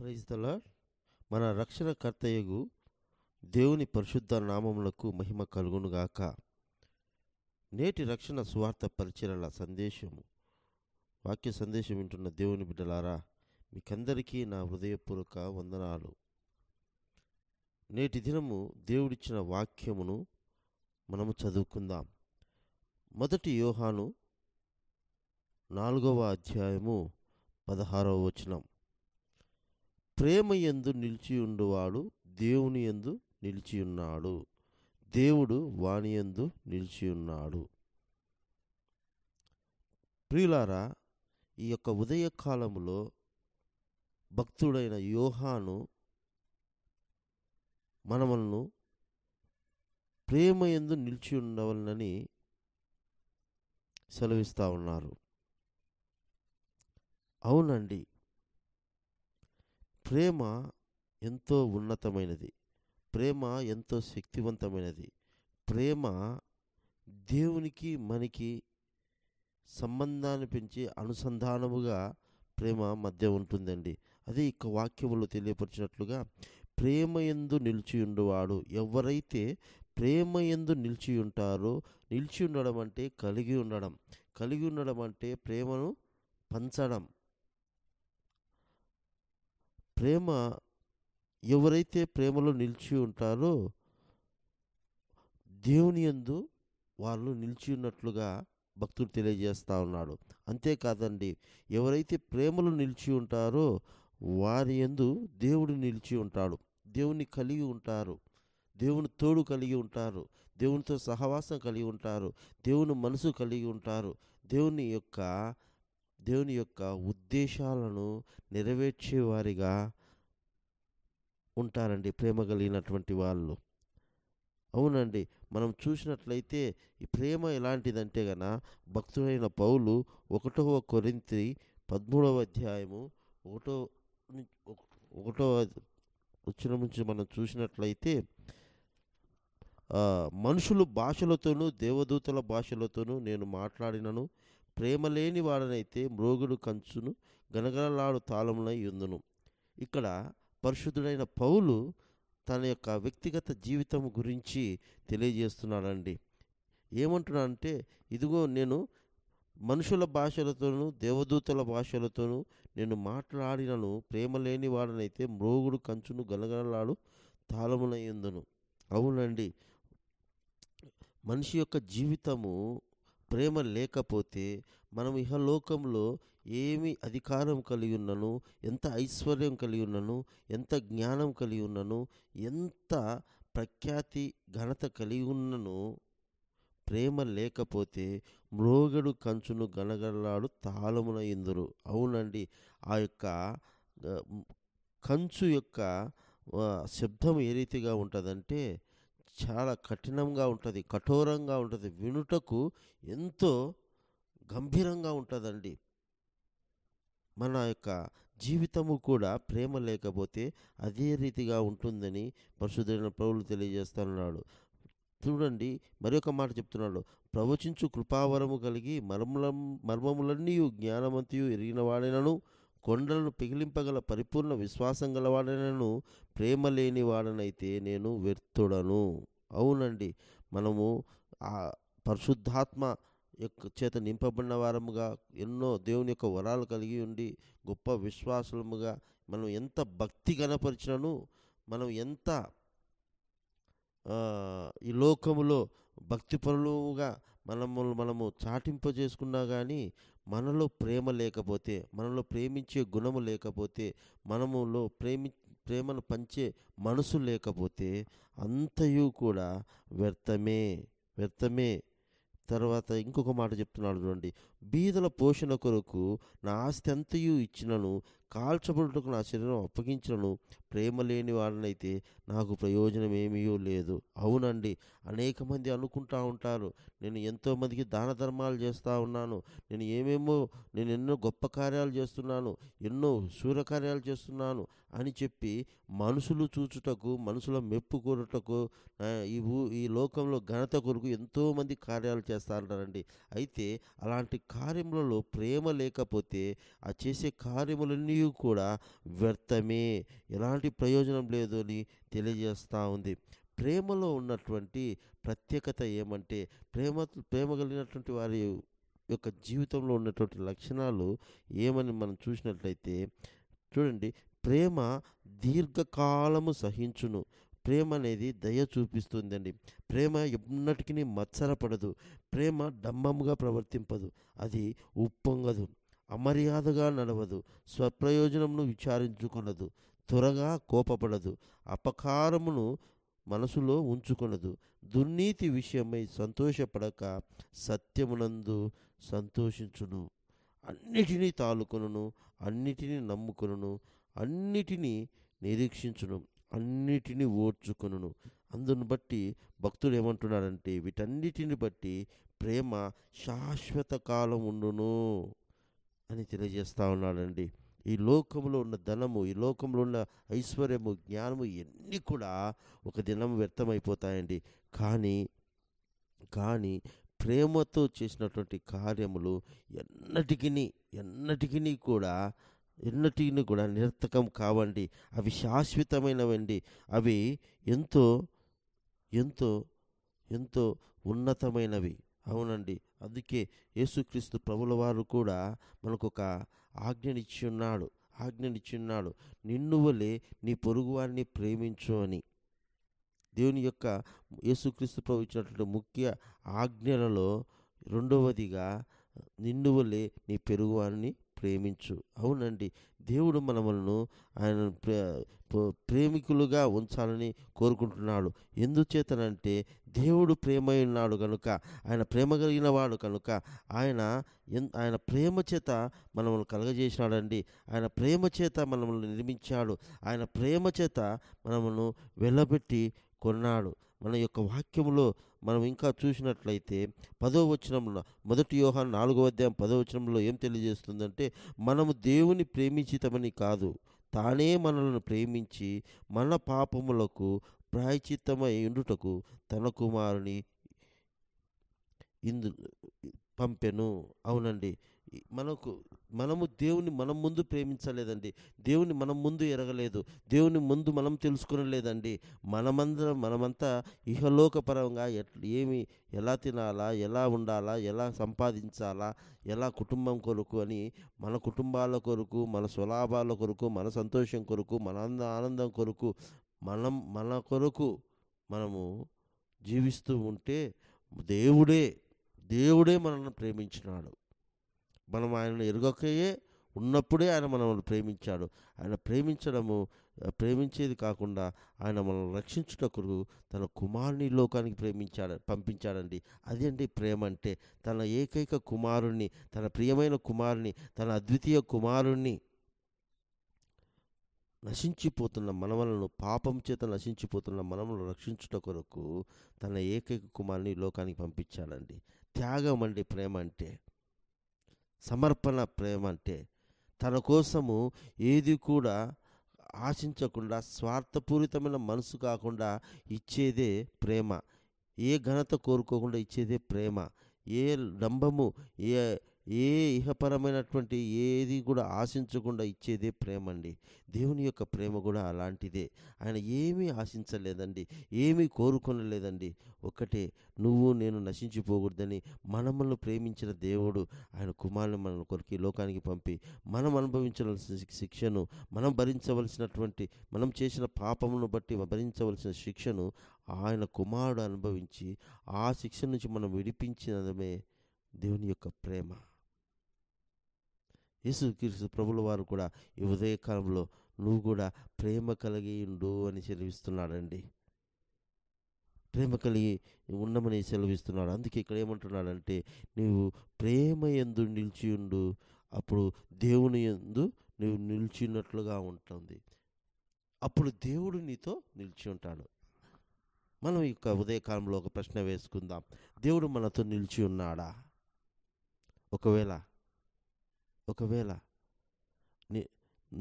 ప్రయిస్తలా మన రక్షణ కర్తయ్యగు దేవుని పరిశుద్ధ నామములకు మహిమ కలుగునుగాక నేటి రక్షణ స్వార్థ పరిచయల సందేశము వాక్య సందేశం వింటున్న దేవుని బిడ్డలారా మీకందరికీ నా హృదయపూర్వక వందనాలు నేటి దినము దేవుడిచ్చిన వాక్యమును మనము చదువుకుందాం మొదటి యోహాను నాలుగవ అధ్యాయము పదహారవ వచనం ప్రేమ ఎందు నిలిచి ఉండువాడు దేవుని ఎందు నిలిచి ఉన్నాడు దేవుడు వాణి ఎందు నిలిచి ఉన్నాడు ప్రియులారా ఈ యొక్క ఉదయకాలంలో భక్తుడైన యోహాను మనమలను ప్రేమ ఎందు నిలిచి ఉండవలనని సెలవిస్తూ ఉన్నారు అవునండి ప్రేమ ఎంతో ఉన్నతమైనది ప్రేమ ఎంతో శక్తివంతమైనది ప్రేమ దేవునికి మనకి సంబంధాన్ని పెంచి అనుసంధానముగా ప్రేమ మధ్య ఉంటుందండి అది ఇక వాక్యములో తెలియపరిచినట్లుగా ప్రేమ ఎందు నిలిచి ఉండేవాడు ఎవరైతే ప్రేమ ఎందు నిలిచి ఉంటారో నిలిచి ఉండడం అంటే కలిగి ఉండడం కలిగి ఉండడం అంటే ప్రేమను పంచడం ప్రేమ ఎవరైతే ప్రేమలో నిలిచి ఉంటారో దేవుని ఎందు వాళ్ళు నిలిచి ఉన్నట్లుగా భక్తుడు తెలియజేస్తూ ఉన్నాడు అంతేకాదండి ఎవరైతే ప్రేమలో నిలిచి ఉంటారో వారి ఎందు దేవుడు నిలిచి ఉంటాడు దేవుని కలిగి ఉంటారు దేవుని తోడు కలిగి ఉంటారు దేవునితో సహవాసం కలిగి ఉంటారు దేవుని మనసు కలిగి ఉంటారు దేవుని యొక్క దేవుని యొక్క ఉద్దేశాలను నెరవేర్చేవారిగా ఉంటారండి ప్రేమ కలిగినటువంటి వాళ్ళు అవునండి మనం చూసినట్లయితే ఈ ప్రేమ ఎలాంటిదంటే గన భక్తుడైన పౌలు ఒకటవ కొరింతి పదమూడవ అధ్యాయము ఒకటో ఒకటో వచ్చిన నుంచి మనం చూసినట్లయితే మనుషులు భాషలతోనూ దేవదూతల భాషలతోనూ నేను మాట్లాడినను ప్రేమ లేని వాడనైతే మ్రోగుడు కంచును గనగనలాడు తాళమునై ఉందును ఇక్కడ పరిశుద్ధుడైన పౌలు తన యొక్క వ్యక్తిగత జీవితం గురించి తెలియజేస్తున్నాడండి ఏమంటున్నానంటే ఇదిగో నేను మనుషుల భాషలతోనూ దేవదూతల భాషలతోనూ నేను మాట్లాడినను ప్రేమ లేని వాడనైతే మ్రోగుడు కంచును గలగలలాడు ఉందును అవునండి మనిషి యొక్క జీవితము ప్రేమ లేకపోతే మనం ఇహలోకంలో ఏమి అధికారం కలిగి ఉన్నను ఎంత ఐశ్వర్యం కలిగి ఉన్నను ఎంత జ్ఞానం కలిగి ఉన్నను ఎంత ప్రఖ్యాతి ఘనత కలిగి ఉన్నను ప్రేమ లేకపోతే మ్రోగడు కంచును గనగలాడు తాళమున ఇందురు అవునండి ఆ యొక్క కంచు యొక్క శబ్దం ఏ రీతిగా ఉంటుందంటే చాలా కఠినంగా ఉంటుంది కఠోరంగా ఉంటుంది వినుటకు ఎంతో గంభీరంగా ఉంటుందండి మన యొక్క జీవితము కూడా ప్రేమ లేకపోతే అదే రీతిగా ఉంటుందని పరిశుద్ధుడైన ప్రభులు తెలియజేస్తున్నాడు చూడండి మరొక మాట చెప్తున్నాడు ప్రవచించు కృపావరము కలిగి మర్మల మర్మములన్నీ జ్ఞానమంతియు ఎరిగిన వాడినను కొండలను పిగిలింపగల పరిపూర్ణ విశ్వాసం గలవాడనను ప్రేమ లేనివాడనైతే నేను వ్యర్థుడను అవునండి మనము ఆ పరిశుద్ధాత్మ యొక్క చేత నింపబడిన వారముగా ఎన్నో దేవుని యొక్క వరాలు కలిగి ఉండి గొప్ప విశ్వాసముగా మనం ఎంత భక్తి కనపరిచినను మనం ఎంత ఈ లోకములో భక్తిపరులుగా మనము మనము చాటింప చేసుకున్నా కానీ మనలో ప్రేమ లేకపోతే మనలో ప్రేమించే గుణము లేకపోతే మనములో ప్రేమి ప్రేమను పంచే మనసు లేకపోతే అంతయు కూడా వ్యర్థమే వ్యర్థమే తర్వాత ఇంకొక మాట చెప్తున్నాడు చూడండి బీదల పోషణ కొరకు నా ఆస్తి అంతయు ఇచ్చినను కాల్చబడుటకు నా శరీరం అప్పగించినను ప్రేమ లేని వారినైతే నాకు ప్రయోజనం ఏమీయో లేదు అవునండి అనేక మంది అనుకుంటా ఉంటారు నేను ఎంతోమందికి దాన ధర్మాలు చేస్తూ ఉన్నాను నేను ఏమేమో నేను ఎన్నో గొప్ప కార్యాలు చేస్తున్నాను ఎన్నో కార్యాలు చేస్తున్నాను అని చెప్పి మనుషులు చూచుటకు మనుషుల మెప్పు కోరుటకు ఈ ఈ లోకంలో ఘనత కొరకు ఎంతోమంది కార్యాలు చేస్తూ ఉంటారండి అయితే అలాంటి కార్యములలో ప్రేమ లేకపోతే ఆ చేసే కార్యములన్నీ కూడా వ్యర్థమే ఎలాంటి ప్రయోజనం లేదు అని తెలియజేస్తూ ఉంది ప్రేమలో ఉన్నటువంటి ప్రత్యేకత ఏమంటే ప్రేమ ప్రేమ కలిగినటువంటి వారి యొక్క జీవితంలో ఉన్నటువంటి లక్షణాలు ఏమని మనం చూసినట్లయితే చూడండి ప్రేమ దీర్ఘకాలము సహించును ప్రేమ అనేది దయ చూపిస్తుందండి ప్రేమ ఎన్నటికీ మత్సరపడదు ప్రేమ దమ్మముగా ప్రవర్తింపదు అది ఉప్పొంగదు అమర్యాదగా నడవదు స్వప్రయోజనమును విచారించుకొనదు త్వరగా కోపపడదు అపకారమును మనసులో ఉంచుకొనదు దుర్నీతి విషయమై సంతోషపడక సత్యమునందు సంతోషించును అన్నిటినీ తాలుకొనును అన్నిటినీ నమ్ముకొనును అన్నిటినీ నిరీక్షించును అన్నిటినీ ఓర్చుకును అందును బట్టి భక్తులు ఏమంటున్నారంటే వీటన్నిటిని బట్టి ప్రేమ శాశ్వత కాలం ఉండును అని తెలియజేస్తూ ఉన్నాడండి ఈ లోకంలో ఉన్న ధనము ఈ లోకంలో ఉన్న ఐశ్వర్యము జ్ఞానము ఇవన్నీ కూడా ఒక దినం వ్యర్థమైపోతాయండి కానీ కానీ ప్రేమతో చేసినటువంటి కార్యములు ఎన్నటికి ఎన్నటికి కూడా ఎన్నటిని కూడా నిరర్థకం కావండి అవి శాశ్వతమైనవండి అవి ఎంతో ఎంతో ఎంతో ఉన్నతమైనవి అవునండి అందుకే యేసుక్రీస్తు ప్రభుల వారు కూడా మనకు ఒక ఆజ్ఞనిచ్చి ఉన్నాడు ఆజ్ఞనిచ్చున్నాడు నిన్ను వలే నీ పొరుగు వారిని ప్రేమించు అని దేవుని యొక్క యేసుక్రీస్తు ప్రభు ఇచ్చినటువంటి ముఖ్య ఆజ్ఞలలో రెండవదిగా నిన్ను వలే నీ పెరుగువారిని ప్రేమించు అవునండి దేవుడు మనములను ఆయన ప్రేమికులుగా ఉంచాలని కోరుకుంటున్నాడు ఎందుచేతనంటే దేవుడు ప్రేమై ఉన్నాడు కనుక ఆయన ప్రేమ కలిగిన వాడు కనుక ఆయన ఆయన ప్రేమ చేత మనమును కలగజేసినాడండి ఆయన ప్రేమ చేత మనమును నిర్మించాడు ఆయన ప్రేమ చేత మనమును వెళ్ళబెట్టి కొన్నాడు మన యొక్క వాక్యములో మనం ఇంకా చూసినట్లయితే పదో వచనంలో మొదటి యోహాన్ నాలుగో అధ్యాయం పదో వచనంలో ఏం తెలియజేస్తుందంటే మనము దేవుని ప్రేమించితమని కాదు తానే మనలను ప్రేమించి మన పాపములకు ప్రాయచిత్తమై ఉండుటకు తన కుమారుని ఇందు పంపెను అవునండి మనకు మనము దేవుని మనం ముందు ప్రేమించలేదండి దేవుని మనం ముందు ఎరగలేదు దేవుని ముందు మనం తెలుసుకునలేదండి మనమందరం మనమంతా ఇహలోకపరంగా ఏమి ఎలా తినాలా ఎలా ఉండాలా ఎలా సంపాదించాలా ఎలా కుటుంబం కొరకు అని మన కుటుంబాల కొరకు మన స్వలాభాల కొరకు మన సంతోషం కొరకు మన ఆనందం కొరకు మనం మన కొరకు మనము జీవిస్తూ ఉంటే దేవుడే దేవుడే మనల్ని ప్రేమించినాడు మనం ఆయనను ఎరుగకయే ఉన్నప్పుడే ఆయన మనల్ని ప్రేమించాడు ఆయన ప్రేమించడము ప్రేమించేది కాకుండా ఆయన మనల్ని రక్షించుట కొరకు తన కుమారుని లోకానికి ప్రేమించాడు పంపించాడండి అదేంటి ప్రేమ అంటే తన ఏకైక కుమారుణ్ణి తన ప్రియమైన కుమారుణ్ణి తన అద్వితీయ కుమారుణ్ణి నశించిపోతున్న మనవలను పాపం చేత నశించిపోతున్న మనమును రక్షించుట కొరకు తన ఏకైక కుమారుని లోకానికి పంపించాడండి త్యాగం అండి ప్రేమ అంటే సమర్పణ ప్రేమ అంటే తన కోసము ఏది కూడా ఆశించకుండా స్వార్థపూరితమైన మనసు కాకుండా ఇచ్చేదే ప్రేమ ఏ ఘనత కోరుకోకుండా ఇచ్చేదే ప్రేమ ఏ డంబము ఏ ఏ ఇహపరమైనటువంటి ఏది కూడా ఆశించకుండా ఇచ్చేదే ప్రేమ అండి దేవుని యొక్క ప్రేమ కూడా అలాంటిదే ఆయన ఏమీ ఆశించలేదండి ఏమీ కోరుకునలేదండి ఒకటే నువ్వు నేను నశించిపోకూడదని మనమల్ని ప్రేమించిన దేవుడు ఆయన కుమారుని మన కొరికి లోకానికి పంపి మనం అనుభవించవలసిన శిక్షను మనం భరించవలసినటువంటి మనం చేసిన పాపమును బట్టి భరించవలసిన శిక్షను ఆయన కుమారుడు అనుభవించి ఆ శిక్ష నుంచి మనం విడిపించినదమే దేవుని యొక్క ప్రేమ యేసుక్రీస్తు ప్రభుల వారు కూడా ఈ ఉదయకాలంలో నువ్వు కూడా ప్రేమ కలిగి ఉండు అని సెలవిస్తున్నాడండి ప్రేమ కలిగి ఉండమని సెలవిస్తున్నాడు అందుకే ఇక్కడ ఏమంటున్నాడంటే నీవు ప్రేమ ఎందు నిలిచి ఉండు అప్పుడు దేవుని ఎందు నువ్వు నిలిచినట్లుగా ఉంటుంది అప్పుడు దేవుడు నీతో నిలిచి ఉంటాడు మనం ఈ యొక్క ఉదయకాలంలో ఒక ప్రశ్న వేసుకుందాం దేవుడు మనతో నిలిచి ఉన్నాడా ఒకవేళ ఒకవేళ నీ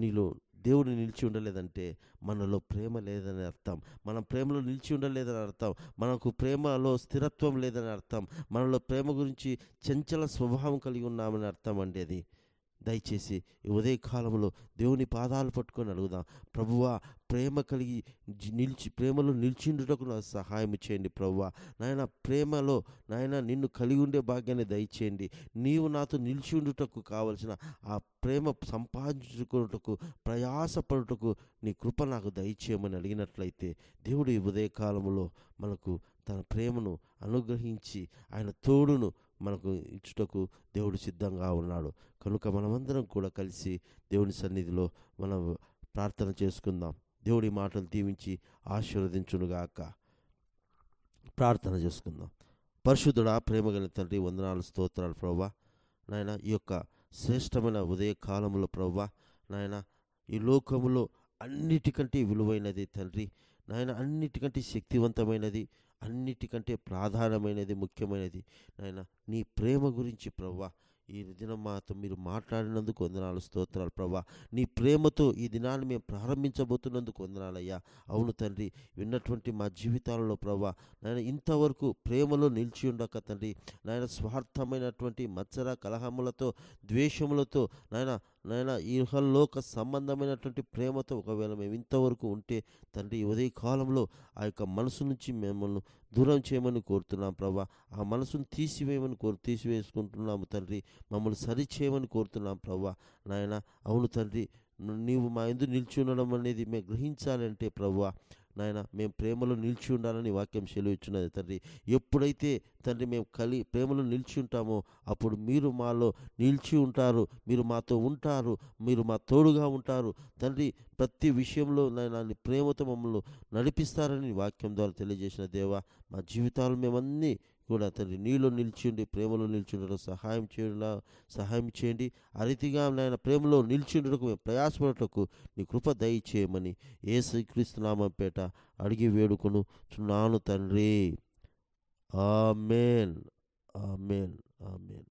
నీలో దేవుడు నిలిచి ఉండలేదంటే మనలో ప్రేమ లేదని అర్థం మనం ప్రేమలో నిలిచి ఉండలేదని అర్థం మనకు ప్రేమలో స్థిరత్వం లేదని అర్థం మనలో ప్రేమ గురించి చంచల స్వభావం కలిగి ఉన్నామని అర్థం అండి అది దయచేసి ఉదయ కాలంలో దేవుని పాదాలు పట్టుకొని అడుగుదాం ప్రభువా ప్రేమ కలిగి నిలిచి ప్రేమలో నిలిచిండుటకు నాకు సహాయం చేయండి ప్రభువ నాయన ప్రేమలో నాయన నిన్ను కలిగి ఉండే భాగ్యాన్ని దయచేయండి నీవు నాతో నిలిచి ఉండుటకు కావలసిన ఆ ప్రేమ సంపాదించుకున్నటకు ప్రయాసపడుటకు నీ కృప నాకు దయచేయమని అడిగినట్లయితే దేవుడు ఈ ఉదయకాలంలో మనకు తన ప్రేమను అనుగ్రహించి ఆయన తోడును మనకు ఇచ్చుటకు దేవుడు సిద్ధంగా ఉన్నాడు కనుక మనమందరం కూడా కలిసి దేవుని సన్నిధిలో మనం ప్రార్థన చేసుకుందాం దేవుడి మాటలు దీవించి ఆశీర్వదించునుగాక ప్రార్థన చేసుకుందాం పరిశుద్ధుడా ప్రేమగల తండ్రి వందనాలు స్తోత్రాలు ప్రవ్వా నాయన ఈ యొక్క శ్రేష్టమైన ఉదయ కాలంలో ప్రవ్వా నాయన ఈ లోకములో అన్నిటికంటే విలువైనది తండ్రి నాయన అన్నిటికంటే శక్తివంతమైనది అన్నిటికంటే ప్రాధానమైనది ముఖ్యమైనది నాయన నీ ప్రేమ గురించి ప్రవ్వా ఈ దినం మాతో మీరు మాట్లాడినందుకు వందనాలు స్తోత్రాలు ప్రభా నీ ప్రేమతో ఈ దినాన్ని మేము ప్రారంభించబోతున్నందుకు వందనాలయ్యా అవును తండ్రి విన్నటువంటి మా జీవితాలలో ప్రభా నాయన ఇంతవరకు ప్రేమలో నిలిచి ఉండక తండ్రి నాయన స్వార్థమైనటువంటి మత్సర కలహములతో ద్వేషములతో నాయన నాయన ఈ లోక సంబంధమైనటువంటి ప్రేమతో ఒకవేళ మేము ఇంతవరకు ఉంటే తండ్రి ఉదయ కాలంలో ఆ యొక్క మనసు నుంచి మిమ్మల్ని దూరం చేయమని కోరుతున్నాం ప్రభా ఆ మనసును తీసివేయమని కోరు తీసివేసుకుంటున్నాము తండ్రి మమ్మల్ని సరి చేయమని కోరుతున్నాం ప్రభా నాయన అవును తండ్రి నీవు మా ఎందు నిల్చుండడం అనేది మేము గ్రహించాలంటే ప్రభా నాయన మేము ప్రేమలో నిలిచి ఉండాలని వాక్యం సెలవిచ్చున్నది తండ్రి ఎప్పుడైతే తండ్రి మేము కలి ప్రేమలో నిలిచి ఉంటామో అప్పుడు మీరు మాలో నిలిచి ఉంటారు మీరు మాతో ఉంటారు మీరు మా తోడుగా ఉంటారు తండ్రి ప్రతి విషయంలో నన్ను ప్రేమతో మమ్మల్ని నడిపిస్తారని వాక్యం ద్వారా తెలియజేసిన దేవ మా జీవితాలు మేమన్నీ కూడా తండ్రి నీలో నిల్చుండి ప్రేమలో నిల్చుండడం సహాయం చేయడం సహాయం చేయండి అరితిగా నాయన ప్రేమలో నిల్చుండటకు మేము ప్రయాసపడటకు నీ కృప దయచేయమని ఏ పేట అడిగి వేడుకొను చున్నాను తండ్రి ఆమెన్ ఆమెన్ ఆమెన్